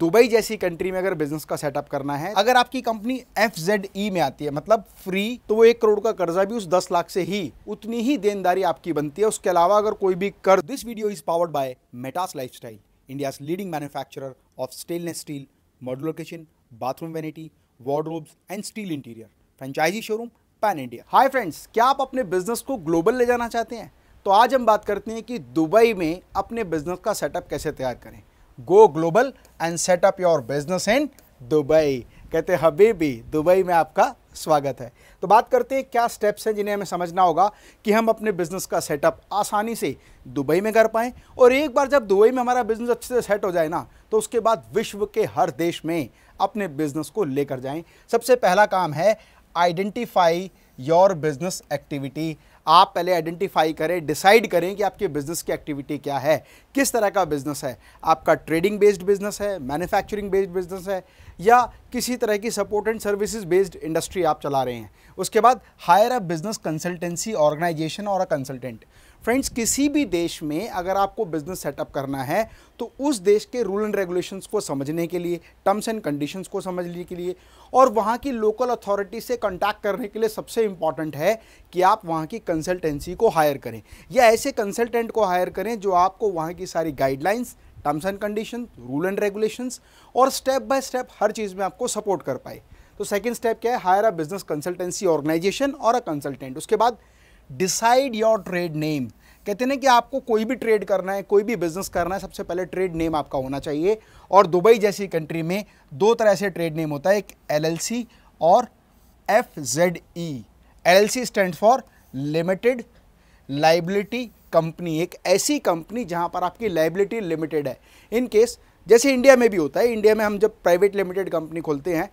Dubai जैसी country में अगर बिजनेस का सेटअप करना है अगर आपकी कंपनी एफ जेड ई में आती है मतलब फ्री तो वो एक करोड़ का कर्जा भी उस दस लाख से ही उतनी ही देनदारी आपकी बनती है उसके अलावा अगर कोई भी कर this video is powered by Metas life style India leading manufacture of stainless steel modular kitchen bathroom vanity wardrobes and steel interior franchisee showroom pan India hi friends क्या आप अपने बिजनेस को ग्लोबल ले जाना चाहते हैं तो आज हम बात करते हैं कि दुबई में अपने बिजनेस का सेटअप कैसे तैयार करें go global and setup your business in Dubai कहते हबीबी दुबई में आपका स्वागत है तो बात करते हैं क्या स्टेप्स हैं जिन्हें हमें समझना होगा कि हम अपने बिजनेस का सेटअप आसानी से दुबई में कर पाएँ और एक बार जब दुबई में हमारा बिजनेस अच्छे से सेट हो जाए ना तो उसके बाद विश्व के हर देश में अपने बिजनेस को लेकर जाएं सबसे पहला काम है आइडेंटिफाई योर बिजनेस एक्टिविटी आप पहले आइडेंटिफाई करें डिसाइड करें कि आपके बिज़नेस की एक्टिविटी क्या है किस तरह का बिज़नेस है आपका ट्रेडिंग बेस्ड बिज़नेस है मैन्युफैक्चरिंग बेस्ड बिज़नेस है या किसी तरह की support and services based industry आप चला रहे हैं उसके बाद hire a business consultancy organisation और अ कंसल्टेंट फ्रेंड्स किसी भी देश में अगर आपको बिजनेस सेटअप करना है तो उस देश के रूल एंड रेगुलेशंस को समझने के लिए टर्म्स एंड कंडीशंस को समझने के लिए और वहाँ की लोकल अथॉरिटी से कॉन्टैक्ट करने के लिए सबसे इम्पॉर्टेंट है कि आप वहाँ की कंसल्टेंसी को हायर करें या ऐसे कंसल्टेंट को हायर करें जो आपको वहाँ की सारी guidelines terms and condition rule and regulations और स्टेप बाय स्टेप हर चीज़ में आपको सपोर्ट कर पाए तो सेकेंड स्टेप क्या है hire a business consultancy organisation और अ कंसल्टेंट उसके बाद डिसाइड योर ट्रेड नेम कहते हैं कि आपको कोई भी ट्रेड करना है कोई भी बिजनेस करना है सबसे पहले ट्रेड नेम आपका होना चाहिए और दुबई जैसी कंट्री में दो तरह से ट्रेड नेम होता है एक सी और F Z E L L C stand for limited liability company एक ऐसी कंपनी जहां पर आपकी लाइबिलिटी लिमिटेड है इन केस जैसे इंडिया में भी होता है इंडिया में हम जब प्राइवेट लिमिटेड कंपनी खोलते हैं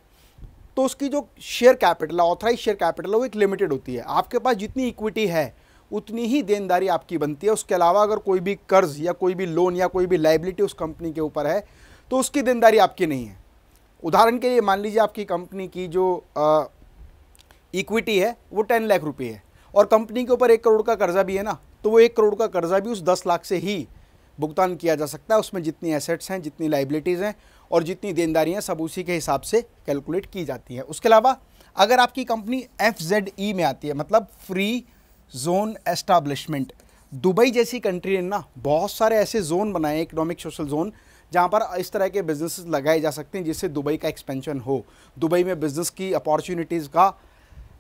तो उसकी जो share capital authorise share capital है वो एक लिमिटेड होती है आपके पास जितनी इक्विटी है उतनी ही देनदारी आपकी बनती है उसके अलावा अगर कोई भी कर्ज या कोई भी लोन या कोई भी लाइबिलिटी उस कंपनी के ऊपर है तो उसकी देनदारी आपकी नहीं है उदाहरण के लिए मान लीजिए आपकी कंपनी की जो इक्विटी है वो टेन लाख रुपये है और कंपनी के ऊपर एक करोड़ का कर्जा भी है ना तो वो एक करोड़ का कर्जा भी उस दस लाख से ही भुगतान किया जा सकता है उसमें जितनी एसेट्स हैं जितनी लाइबिलिटीज़ हैं और जितनी देनदारियाँ सब उसी के हिसाब से कैलकुलेट की जाती है उसके अलावा अगर आपकी कंपनी एफ जेड ई में आती है मतलब फ्री जोन एस्टाब्लिशमेंट दुबई जैसी कंट्री ने ना बहुत सारे ऐसे जोन बनाए इकोनॉमिक सोशल जोन जहाँ पर इस तरह के बिजनेस लगाए जा सकते हैं जिससे दुबई का एक्सपेंशन हो दुबई में बिज़नेस की अपॉर्चुनिटीज़ का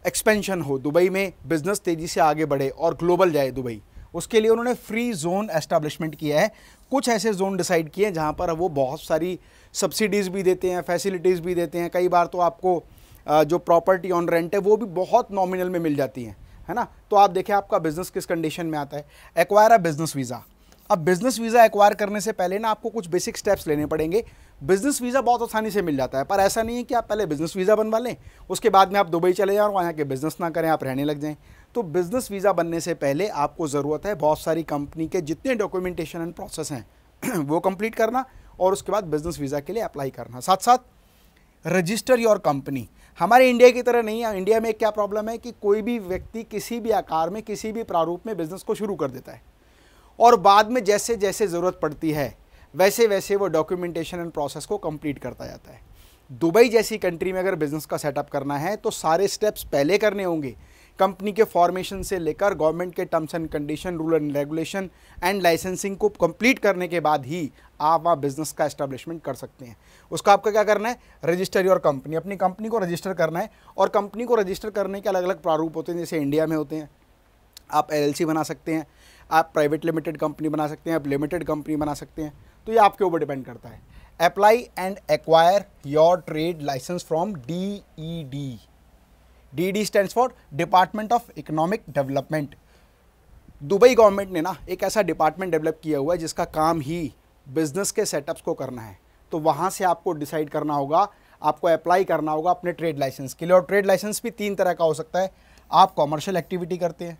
एक्सपेंशन हो दुबई में बिज़नेस तेज़ी से आगे बढ़े और ग्लोबल जाए दुबई उसके लिए उन्होंने फ्री जोन एस्टैब्लिशमेंट किया है कुछ ऐसे जोन डिसाइड किए हैं जहाँ पर वो बहुत सारी सब्सिडीज़ भी देते हैं फैसिलिटीज़ भी देते हैं कई बार तो आपको जो प्रॉपर्टी ऑन रेंट है वो भी बहुत नॉमिनल में मिल जाती हैं है ना तो आप देखें आपका बिज़नेस किस कंडीशन में आता है एक्वायर अ बिज़नेस वीज़ा अब बिज़नेस वीज़ा एक्वायर करने से पहले ना आपको कुछ बेसिक स्टेप्स लेने पड़ेंगे बिज़नेस वीज़ा बहुत आसानी से मिल जाता है पर ऐसा नहीं है कि आप पहले बिज़नेस वीज़ा बनवा लें उसके बाद में आप दुबई चले जाएँ और वहाँ के बिज़नेस ना करें आप रहने लग जाएँ तो बिज़नेस वीज़ा बनने से पहले आपको ज़रूरत है बहुत सारी कंपनी के जितने डॉक्यूमेंटेशन एंड प्रोसेस हैं वो कंप्लीट करना और उसके बाद बिज़नेस वीज़ा के लिए अप्लाई करना साथ साथ रजिस्टर योर कंपनी हमारे इंडिया की तरह नहीं है इंडिया में क्या प्रॉब्लम है कि कोई भी व्यक्ति किसी भी आकार में किसी भी प्रारूप में बिज़नेस को शुरू कर देता है और बाद में जैसे जैसे ज़रूरत पड़ती है वैसे वैसे वो डॉक्यूमेंटेशन एंड प्रोसेस को कंप्लीट करता जाता है दुबई जैसी कंट्री में अगर बिज़नेस का सेटअप करना है तो सारे स्टेप्स पहले करने होंगे कंपनी के फॉर्मेशन से लेकर गवर्नमेंट के terms and condition rule and regulation and licensing को कंप्लीट करने के बाद ही आप वहाँ बिजनेस का एस्टेब्लिशमेंट कर सकते हैं उसका आपका क्या करना है रजिस्टर योर कंपनी अपनी कंपनी को रजिस्टर करना है और कंपनी को रजिस्टर करने के अलग अलग प्रारूप होते हैं जैसे इंडिया में होते हैं आप एल बना सकते हैं आप प्राइवेट लिमिटेड कंपनी बना सकते हैं आप लिमिटेड कंपनी बना सकते हैं तो ये आपके ऊपर डिपेंड करता है apply and acquire your trade licence from D E D D D stand for department of economic development Dubai government ने ना एक ऐसा डिपार्टमेंट डेवलप किया हुआ है जिसका काम ही बिजनेस के सेटअप्स को करना है तो वहाँ से आपको डिसाइड करना होगा आपको अप्लाई करना होगा अपने ट्रेड लाइसेंस के लिए और ट्रेड लाइसेंस भी तीन तरह का हो सकता है आप कॉमर्शियल एक्टिविटी करते हैं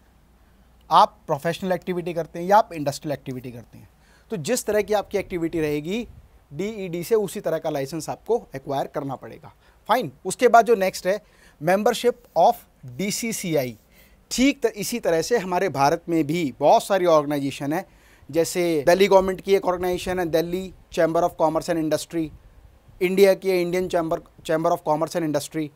आप प्रोफेशनल एक्टिविटी करते हैं या आप इंडस्ट्रियल एक्टिविटी करते हैं तो जिस तरह की आपकी एक्टिविटी रहेगी डी e से उसी तरह का लाइसेंस आपको एक्वायर करना पड़ेगा फाइन उसके बाद जो नेक्स्ट है मेंबरशिप ऑफ डी ठीक तर, इसी तरह से हमारे भारत में भी बहुत सारी ऑर्गेनाइजेशन है जैसे दिल्ली गवर्नमेंट की एक ऑर्गेनाइजेशन है Delhi chamber of commerce and industry India की Indian chamber chamber of commerce and industry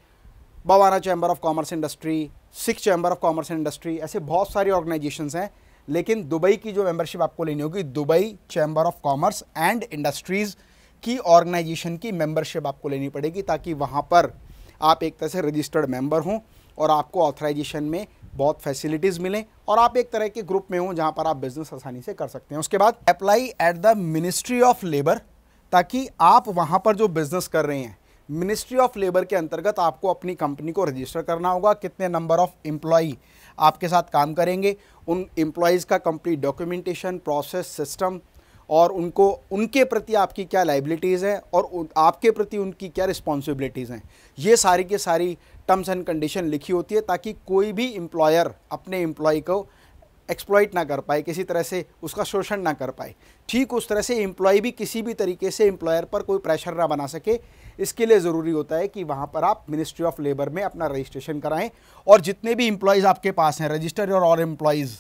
Bawana chamber of commerce industry Sikh chamber of commerce and industry ऐसे बहुत सारी ऑर्गेनाइजेशंस हैं लेकिन दुबई की जो मेंबरशिप आपको लेनी होगी Dubai chamber of commerce and industries की ऑर्गेनाइजेशन की मेंबरशिप आपको लेनी पड़ेगी ताकि वहाँ पर आप एक तरह से रजिस्टर्ड मेंबर हों और आपको ऑथराइजेशन में बहुत फैसिलिटीज़ मिलें और आप एक तरह के ग्रुप में हों जहाँ पर आप बिज़नेस आसानी से कर सकते हैं उसके बाद apply at the ministry of labour ताकि आप वहाँ पर जो बिज़नेस कर रहे हैं मिनिस्ट्री ऑफ लेबर के अंतर्गत आपको अपनी कंपनी को रजिस्टर करना होगा कितने नंबर ऑफ एम्प्लॉई आपके साथ काम करेंगे उन एम्प्लॉयज़ का कंप्लीट डॉक्यूमेंटेशन प्रोसेस सिस्टम और उनको उनके प्रति आपकी क्या लाइबिलिटीज़ हैं और आपके प्रति उनकी क्या रिस्पॉन्सिबिलिटीज़ हैं ये सारी के सारी टर्म्स एंड कंडीशन लिखी होती है ताकि कोई भी एम्प्लॉयर अपने एम्प्लॉय को एक्सप्लॉइट ना कर पाए किसी तरह से उसका शोषण ना कर पाए ठीक उस तरह से एम्प्लॉय भी किसी भी तरीके से एम्प्लॉयर पर कोई प्रेशर ना बना सके इसके लिए ज़रूरी होता है कि वहाँ पर आप मिनिस्ट्री ऑफ लेबर में अपना रजिस्ट्रेशन कराएं और जितने भी एम्प्लॉयज़ आपके पास हैं रजिस्टर्ड और एम्प्लॉयज़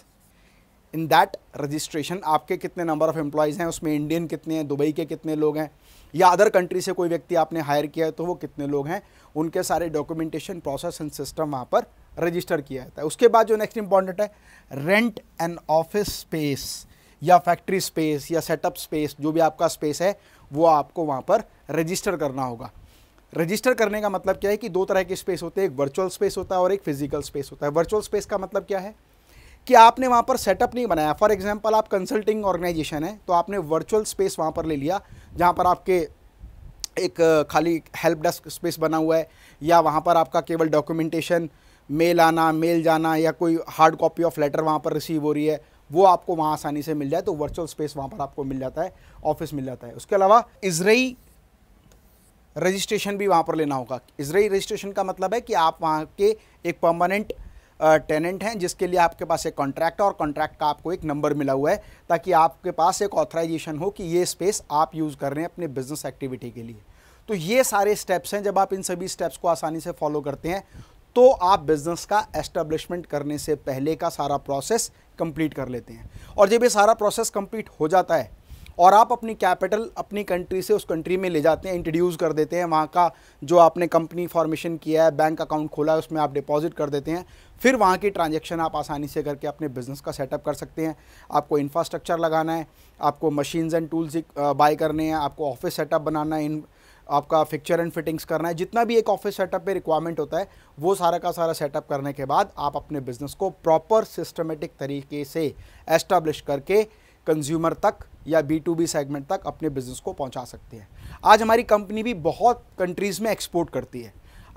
इन दैट रजिस्ट्रेशन आपके कितने नंबर ऑफ़ एम्प्लॉयज़ हैं उसमें इंडियन कितने हैं दुबई के कितने लोग हैं या अदर कंट्री से कोई व्यक्ति आपने हायर किया है तो वो कितने लोग हैं उनके सारे डॉक्यूमेंटेशन प्रोसेस एंड सिस्टम वहाँ पर रजिस्टर किया जाता है उसके बाद जो नेक्स्ट इंपॉर्टेंट है रेंट एंड ऑफिस स्पेस या फैक्ट्री स्पेस या सेटअप स्पेस जो भी आपका स्पेस है वो आपको वहाँ पर रजिस्टर करना होगा रजिस्टर करने का मतलब क्या है कि दो तरह के स्पेस होते हैं एक वर्चुअल स्पेस होता है और एक फिजिकल स्पेस होता है वर्चुअल स्पेस का मतलब क्या है कि आपने वहाँ पर सेटअप नहीं बनाया फॉर एग्जाम्पल आप कंसल्टिंग ऑर्गेनाइजेशन है तो आपने वर्चुअल स्पेस वहाँ पर ले लिया जहाँ पर आपके एक खाली हेल्प डेस्क स्पेस बना हुआ है या वहाँ पर आपका केवल डॉक्यूमेंटेशन मेल आना मेल जाना या कोई हार्ड कॉपी ऑफ लेटर वहाँ पर रिसीव हो रही है वो आपको वहाँ आसानी से मिल जाए तो वर्चुअल स्पेस वहाँ पर आपको मिल जाता है ऑफिस मिल जाता है उसके अलावा इसराई रजिस्ट्रेशन भी वहाँ पर लेना होगा इसराई रजिस्ट्रेशन का मतलब है कि आप वहाँ के एक परमानेंट टेनेंट हैं जिसके लिए आपके पास एक कॉन्ट्रैक्ट है और कॉन्ट्रैक्ट का आपको एक नंबर मिला हुआ है ताकि आपके पास एक ऑथराइजेशन हो कि ये स्पेस आप यूज़ कर रहे हैं अपने बिजनेस एक्टिविटी के लिए तो ये सारे स्टेप्स हैं जब आप इन सभी स्टेप्स को आसानी से फॉलो करते हैं तो आप बिज़नेस का एस्टेब्लिशमेंट करने से पहले का सारा प्रोसेस कंप्लीट कर लेते हैं और जब ये सारा प्रोसेस कंप्लीट हो जाता है और आप अपनी कैपिटल अपनी कंट्री से उस कंट्री में ले जाते हैं इंट्रोड्यूस कर देते हैं वहाँ का जो आपने कंपनी फॉर्मेशन किया है बैंक अकाउंट खोला है उसमें आप डिपॉजिट कर देते हैं फिर वहाँ की ट्रांजेक्शन आप आसानी से करके अपने बिज़नेस का सेटअप कर सकते हैं आपको इंफ्रास्ट्रक्चर लगाना है आपको मशीन्स एंड टूल्स बाय करने हैं आपको ऑफिस सेटअप बनाना है इन आपका फिक्चर एंड फिटिंग्स करना है जितना भी एक ऑफिस सेटअप पे रिक्वायरमेंट होता है वो सारा का सारा सेटअप करने के बाद आप अपने बिज़नेस को प्रॉपर सिस्टमेटिक तरीके से एस्टाब्लिश करके कंज्यूमर तक या बी टू बी सेगमेंट तक अपने बिजनेस को पहुंचा सकती है आज हमारी कंपनी भी बहुत कंट्रीज़ में एक्सपोर्ट करती है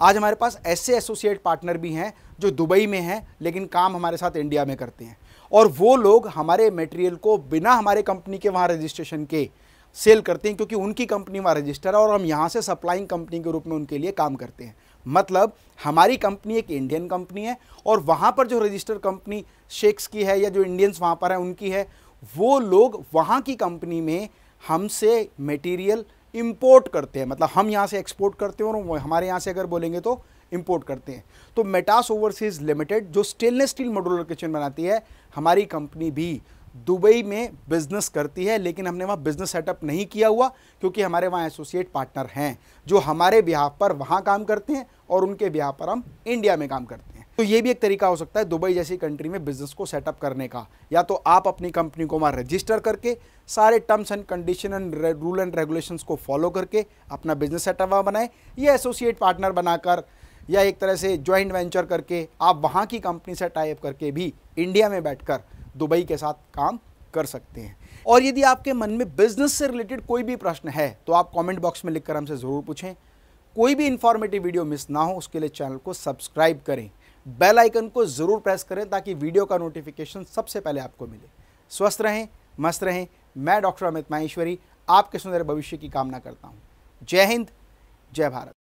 आज हमारे पास ऐसे एसोसिएट पार्टनर भी हैं जो दुबई में हैं लेकिन काम हमारे साथ इंडिया में करते हैं और वो लोग हमारे मटेरियल को बिना हमारे कंपनी के वहाँ रजिस्ट्रेशन के सेल करते हैं क्योंकि उनकी कंपनी वहाँ रजिस्टर है और हम यहाँ से सप्लाइंग कंपनी के रूप में उनके लिए काम करते हैं मतलब हमारी कंपनी एक इंडियन कंपनी है और वहाँ पर जो रजिस्टर कंपनी शेक्स की है या जो इंडियंस वहाँ पर हैं उनकी है वो लोग वहाँ की कंपनी में हमसे मटेरियल इम्पोर्ट करते हैं मतलब हम यहाँ से एक्सपोर्ट करते हैं और हमारे यहाँ से अगर बोलेंगे तो इम्पोर्ट करते हैं तो मेटास ओवरसीज लिमिटेड जो स्टेनलेस स्टील मॉडुलर किचन बनाती है हमारी कंपनी भी दुबई में बिज़नेस करती है लेकिन हमने वहाँ बिज़नेस सेटअप नहीं किया हुआ क्योंकि हमारे वहाँ एसोसिएट पार्टनर हैं जो हमारे बिहाफ पर वहाँ काम करते हैं और उनके बिहाफ पर हम इंडिया में काम करते हैं तो ये भी एक तरीका हो सकता है दुबई जैसी कंट्री में बिजनेस को सेटअप करने का या तो आप अपनी कंपनी को वहाँ रजिस्टर करके सारे terms and condition and rule and regulations को फॉलो करके अपना बिजनेस सेटअप वहाँ बनाएं या एसोसिएट पार्टनर बनाकर या एक तरह से ज्वाइंट वेंचर करके आप वहाँ की कंपनी से टाइप करके भी इंडिया में बैठ दुबई के साथ काम कर सकते हैं और यदि आपके मन में बिजनेस से रिलेटेड कोई भी प्रश्न है तो आप कॉमेंट बॉक्स में लिखकर हमसे ज़रूर पूछें कोई भी इन्फॉर्मेटिव वीडियो मिस ना हो उसके लिए चैनल को सब्सक्राइब करें बेल आइकन को ज़रूर प्रेस करें ताकि वीडियो का नोटिफिकेशन सबसे पहले आपको मिले स्वस्थ रहें मस्त रहें मैं डॉक्टर अमित माहेश्वरी आपके सुंदर भविष्य की कामना करता हूँ जय हिंद जय भारत